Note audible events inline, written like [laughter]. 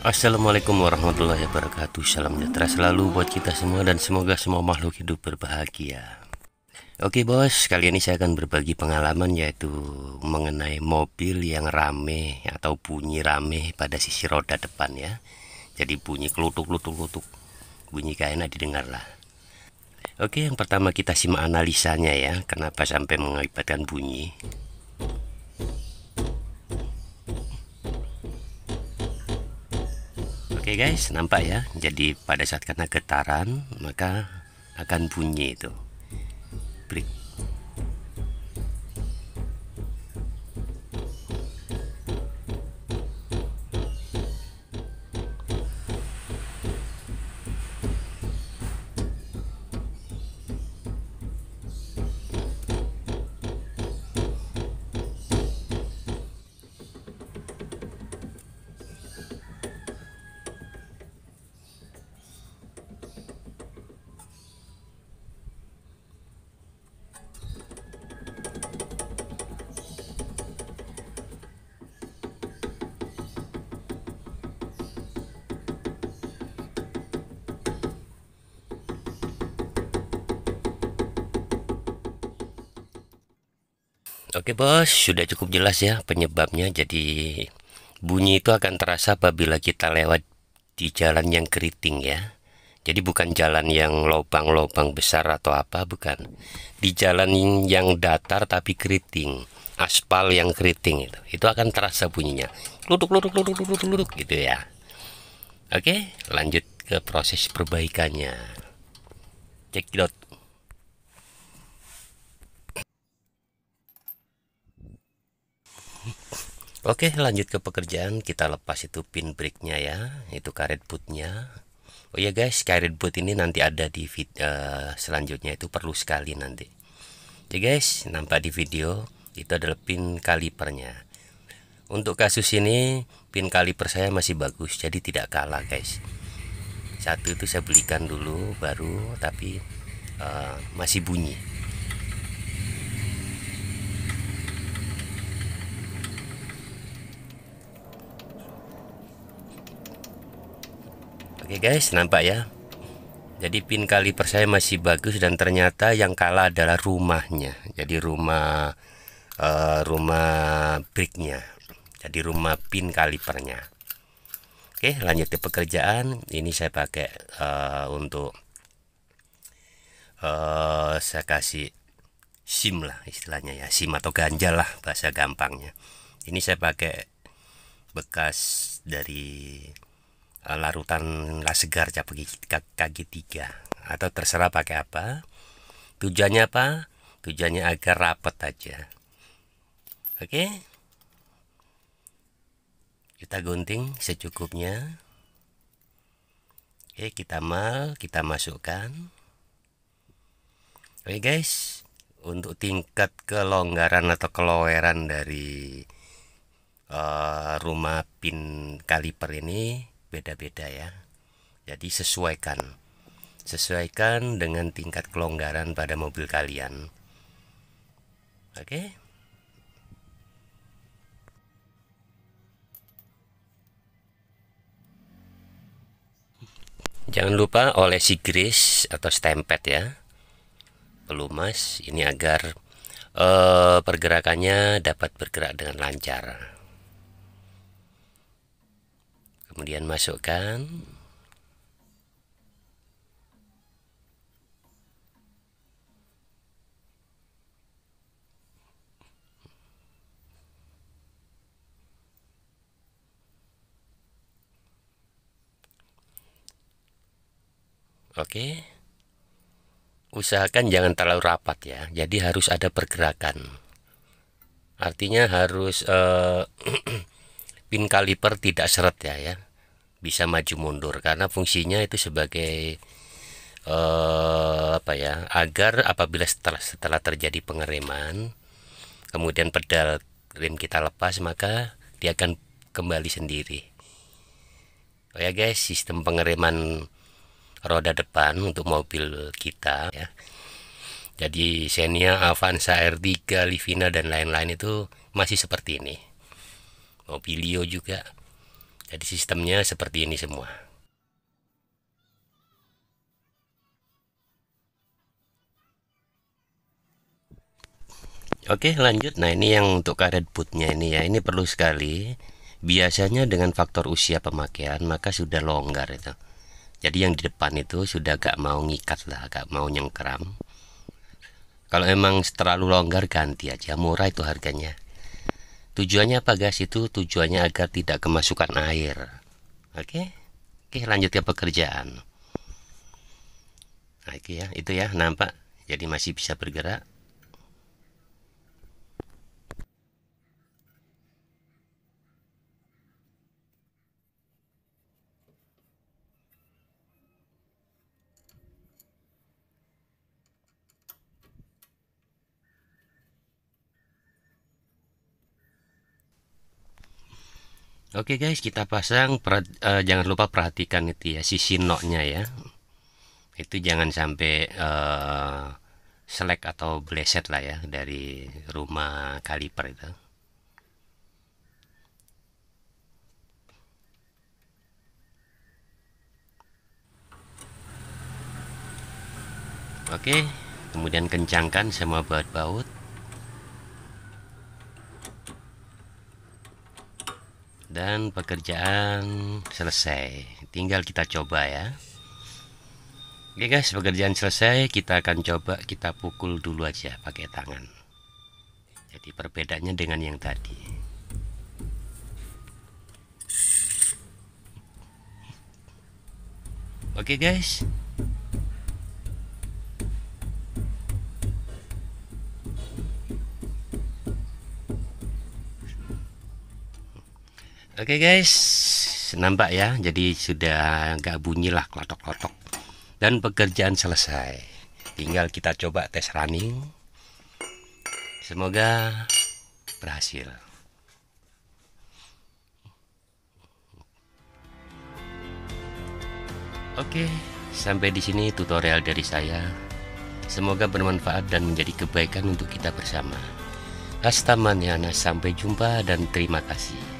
Assalamualaikum warahmatullahi wabarakatuh Salam sejahtera selalu buat kita semua Dan semoga semua makhluk hidup berbahagia Oke bos, kali ini saya akan berbagi pengalaman Yaitu mengenai mobil yang rame Atau bunyi rame pada sisi roda depan ya Jadi bunyi kelutuk kelutuk kelutuk, Bunyi gak enak didengar lah Oke yang pertama kita simak analisanya ya Kenapa sampai mengakibatkan bunyi Oke okay guys, nampak ya. Jadi pada saat kena getaran, maka akan bunyi itu. Break. Oke bos, sudah cukup jelas ya penyebabnya. Jadi bunyi itu akan terasa apabila kita lewat di jalan yang keriting ya. Jadi bukan jalan yang lubang-lubang besar atau apa, bukan. Di jalan yang datar tapi keriting, aspal yang keriting itu, itu akan terasa bunyinya. Luduk, luduk, luduk, luduk, luduk gitu ya. Oke, lanjut ke proses perbaikannya. Cekidot. Oke lanjut ke pekerjaan kita lepas itu pin breaknya ya itu karet bootnya Oh ya guys karet boot ini nanti ada di vid uh, selanjutnya itu perlu sekali nanti Ya guys nampak di video itu adalah pin kalipernya Untuk kasus ini pin kaliper saya masih bagus jadi tidak kalah guys Satu itu saya belikan dulu baru tapi uh, masih bunyi Oke guys, nampak ya. Jadi pin kaliper saya masih bagus dan ternyata yang kalah adalah rumahnya. Jadi rumah uh, rumah bricknya. Jadi rumah pin kalipernya. Oke, lanjut ke pekerjaan. Ini saya pakai uh, untuk uh, saya kasih SIM lah istilahnya ya, SIM atau ganjal lah bahasa gampangnya. Ini saya pakai bekas dari Eh, larutan segar kaki tiga atau terserah pakai apa. Tujuannya apa? Tujuannya agar rapat aja. Oke. Okay? Kita gunting secukupnya. Oke, okay, kita mal, kita masukkan. Oke okay, guys, untuk tingkat kelonggaran atau keloweran dari uh, rumah pin kaliper ini beda-beda ya. Jadi sesuaikan. Sesuaikan dengan tingkat kelonggaran pada mobil kalian. Oke? Okay? Jangan lupa olesi grease atau stempet ya pelumas ini agar uh, pergerakannya dapat bergerak dengan lancar kemudian masukkan Oke. Usahakan jangan terlalu rapat ya. Jadi harus ada pergerakan. Artinya harus eh, [clears throat] pin kaliper tidak seret ya ya bisa maju mundur karena fungsinya itu sebagai eh, apa ya agar apabila setelah setelah terjadi pengereman kemudian pedal rem kita lepas maka dia akan kembali sendiri oh ya guys sistem pengereman roda depan untuk mobil kita ya jadi Xenia, Avanza R3, Livina dan lain-lain itu masih seperti ini Mobilio juga jadi sistemnya seperti ini semua. Oke lanjut, nah ini yang untuk karet bootnya ini ya, ini perlu sekali. Biasanya dengan faktor usia pemakaian maka sudah longgar itu. Jadi yang di depan itu sudah gak mau ngikat lah, gak mau nyengkram. Kalau emang terlalu longgar ganti aja, murah itu harganya. Tujuannya apa guys? Itu tujuannya agar tidak kemasukan air. Oke. Oke, lanjut ke pekerjaan. Oke nah, ya, itu ya nampak. Jadi masih bisa bergerak. Oke okay guys, kita pasang per, uh, jangan lupa perhatikan itu ya sisi noknya ya. Itu jangan sampai uh, selek atau bleset lah ya dari rumah kaliper itu. Oke, okay, kemudian kencangkan semua baut-baut. dan pekerjaan selesai tinggal kita coba ya oke guys pekerjaan selesai kita akan coba kita pukul dulu aja pakai tangan jadi perbedaannya dengan yang tadi oke guys Oke okay guys, nampak ya, jadi sudah nggak bunyi lah klotok-klotok dan pekerjaan selesai. Tinggal kita coba tes running. Semoga berhasil. Oke, sampai di sini tutorial dari saya. Semoga bermanfaat dan menjadi kebaikan untuk kita bersama. Hastamaniana, sampai jumpa dan terima kasih.